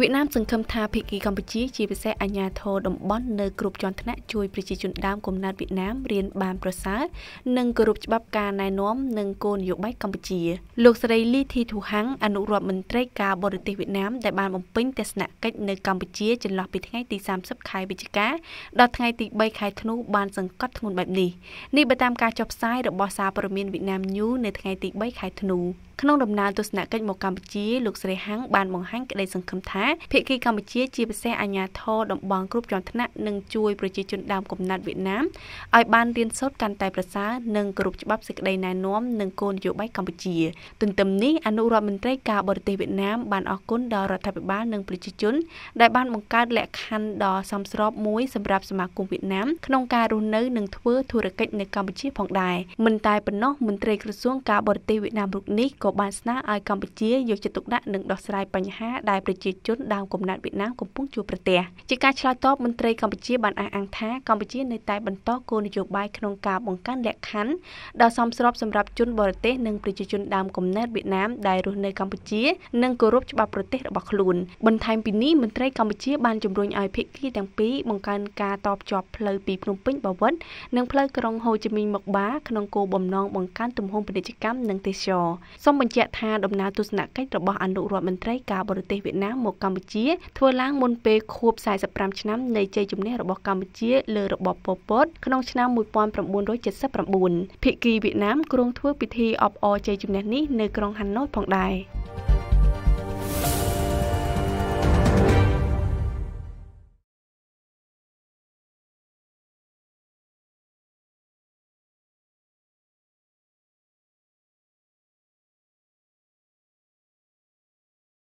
វៀតណាមសង្ឃឹមថាភាគីកម្ពុជាជាពិសេសអាជ្ញាធរតំបន់នៅគ្រប់ជាន់ថ្នាក់ជួយប្រជាជនដើមកំណើតវៀតណាមរៀនបាន ប្រសើរនិងគោរពច្បាប់ការណែនាំនិងគោលនយោបាយកម្ពុជា លោកស្រីលីធីធូហាំងអនុរដ្ឋមន្ត្រីការបរទេសវៀតណាមដែលបានបំពេញ ទស្សនកិច្ចនៅកម្ពុជាចន្លោះពីថ្ងៃទី30ខែវិច្ឆិកាដល់ថ្ងៃទី3ខែធ្នូបានសង្កត់ធ្ងន់បែបនេះនេះបើតាមការចុះផ្សាយរបស់សារព័ត៌មានវៀតណាម News នៅថ្ងៃទី3ខែធ្នូក្នុងដំណើរទស្សនកិច្ចមកកម្ពុជាលោកស្រីហាំងបានបង្ហាញក្តីសង្ឃឹមថាភាគីកម្ពុជាជាពិសេសអាជ្ញាធរតំបន់គ្រប់ជាន់ថ្នាក់នឹងជួយប្រជាជនដើមកំណត់វៀតណាមឲ្យបានរៀនសូត្រកាន់តែប្រសើរនិងគ្រប់ច្បាប់សេចក្តីណែនាំនិងគោលនយោបាយកម្ពុជាទន្ទឹមនេះអនុរដ្ឋមន្ត្រីការបរទេសវៀតណាម បានអរគុណដល់រដ្ឋាភិបាលនិងប្រជាជន ដែលបានបង្កើតលក្ខខណ្ឌដ៏សមស្របមួយសម្រាប់សមាគមវៀតណាមក្នុងការរស់នៅនិងធ្វើធុរកិច្ចនៅកម្ពុជាផងដែរមិនតែប៉ុណ្ណោះមន្ត្រីក្រសួងការបរទេសវៀតណាមរូបនេះក៏ក៏បានស្នើឲ្យកម្ពុជាយកចិត្តទុកដាក់និងដោះស្រាយបញ្ហាដែលប្រជាជនដើមកំណើតវៀតណាមកំពុងជួបប្រទះជាការឆ្លើយតបមន្ត្រីកម្ពុជាបានអះអាងថាកម្ពុជានៅតែបន្តគោលនយោបាយក្នុងការបង្កើនលក្ខខណ្ឌដល់សមស្របសម្រាប់ជនបរទេសនិងប្រជាជនដើមកំណើតវៀតណាមដែលរស់នៅកម្ពុជា និងគោរពច្បាប់ប្រទេសរបស់ខ្លួនបន្ថែមពីនេះមន្ត្រីកម្ពុជាបានជំរុញឲ្យភាគីទាំងពីរបង្កើនការតបជាប់ផ្លូវពីភ្នំពេញបាវិតនិងផ្លូវក្រុងហូជីមីញមកបាក្នុងគោលបំណងបង្កើនទំហំពាណិជ្ជកម្មនិងទេសចរសូមបញ្ជាក់ថាដំណើរទស្សនកិច្ចរបស់អនុរដ្ឋមន្ត្រីការបរទេសវៀតណាមមកកម្ពុជាធ្វើឡើងមុនពេលខួប45ឆ្នាំនៃជ័យជំនះរបស់កម្ពុជាលើរបបប៉ុលពតក្នុងឆ្នាំ1979ភាគីវៀតណាមគ្រងធ្វើពិធីអបអរជ័យជំនះនេះនៅក្រុងហាណូយផងដែរ។